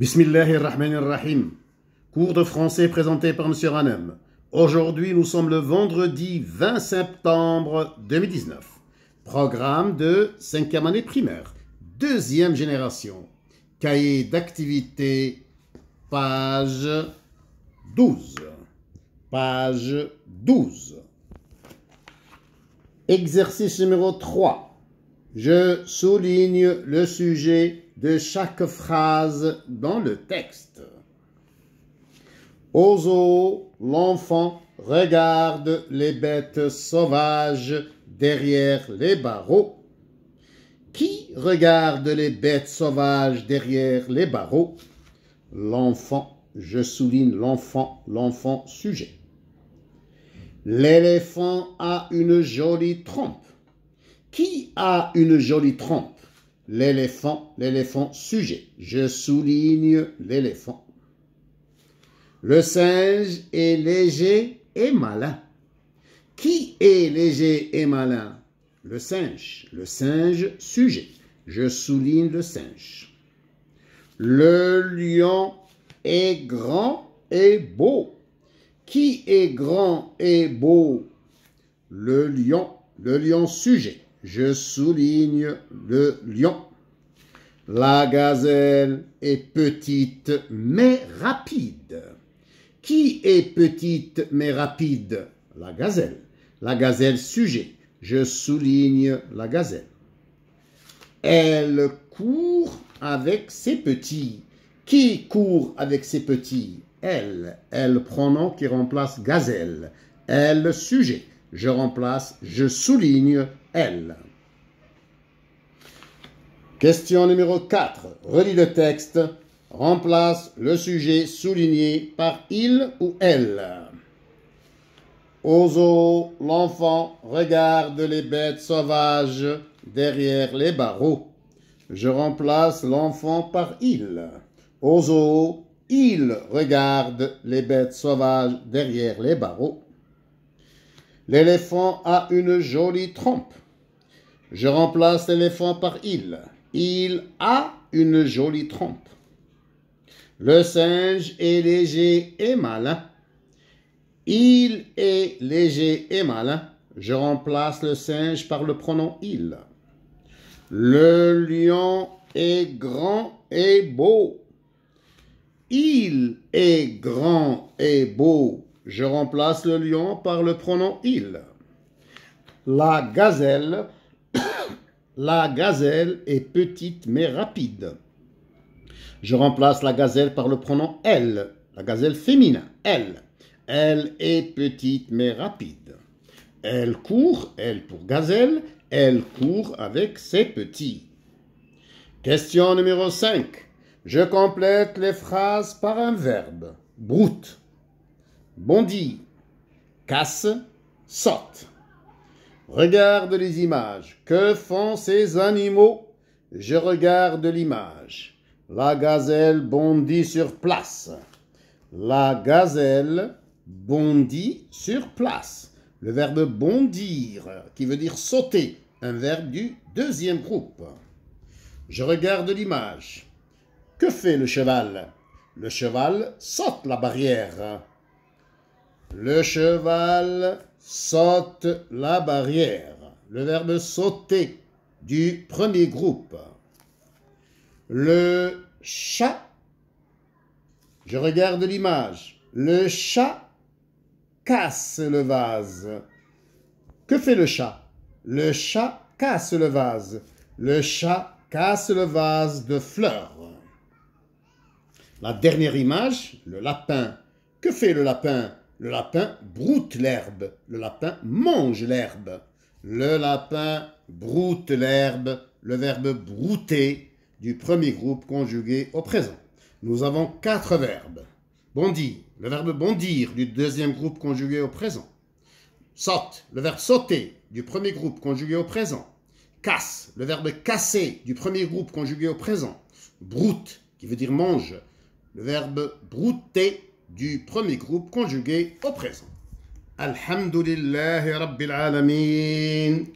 Bismillahir Rahmanir Rahim. Cours de français présenté par M. Hanem Aujourd'hui, nous sommes le vendredi 20 septembre 2019. Programme de 5 année primaire, deuxième génération. Cahier d'activité, page 12. Page 12. Exercice numéro 3. Je souligne le sujet de chaque phrase dans le texte. Au l'enfant regarde les bêtes sauvages derrière les barreaux. Qui regarde les bêtes sauvages derrière les barreaux L'enfant, je souligne l'enfant, l'enfant sujet. L'éléphant a une jolie trompe. Qui a une jolie trompe L'éléphant, l'éléphant sujet. Je souligne l'éléphant. Le singe est léger et malin. Qui est léger et malin Le singe. Le singe sujet. Je souligne le singe. Le lion est grand et beau. Qui est grand et beau Le lion. Le lion sujet je souligne le lion. La gazelle est petite mais rapide. Qui est petite mais rapide La gazelle. La gazelle sujet. Je souligne la gazelle. Elle court avec ses petits. Qui court avec ses petits Elle. Elle pronom qui remplace gazelle. Elle sujet. Je remplace, je souligne elle. Question numéro 4. Relis le texte. Remplace le sujet souligné par il ou elle. Ozo, l'enfant, regarde les bêtes sauvages derrière les barreaux. Je remplace l'enfant par il. Ozo, il regarde les bêtes sauvages derrière les barreaux. L'éléphant a une jolie trompe. Je remplace l'éléphant par il. Il a une jolie trompe. Le singe est léger et malin. Il est léger et malin. Je remplace le singe par le pronom il. Le lion est grand et beau. Il est grand et beau. Je remplace le lion par le pronom il. La gazelle, la gazelle est petite mais rapide. Je remplace la gazelle par le pronom elle, la gazelle féminin, elle. Elle est petite mais rapide. Elle court, elle pour gazelle, elle court avec ses petits. Question numéro 5. Je complète les phrases par un verbe. Brute bondit, casse, saute. Regarde les images. Que font ces animaux Je regarde l'image. La gazelle bondit sur place. La gazelle bondit sur place. Le verbe bondir, qui veut dire sauter, un verbe du deuxième groupe. Je regarde l'image. Que fait le cheval Le cheval saute la barrière. Le cheval saute la barrière. Le verbe sauter du premier groupe. Le chat. Je regarde l'image. Le chat casse le vase. Que fait le chat Le chat casse le vase. Le chat casse le vase de fleurs. La dernière image, le lapin. Que fait le lapin le lapin broute l'herbe. Le lapin mange l'herbe. Le lapin broute l'herbe. Le verbe brouter du premier groupe conjugué au présent. Nous avons quatre verbes. Bondir, le verbe bondir du deuxième groupe conjugué au présent. Saute, le verbe sauter du premier groupe conjugué au présent. Casse, le verbe casser du premier groupe conjugué au présent. Broute, qui veut dire mange, le verbe brouter du premier groupe conjugué au présent. Alhamdulillah Rabbil Alameen.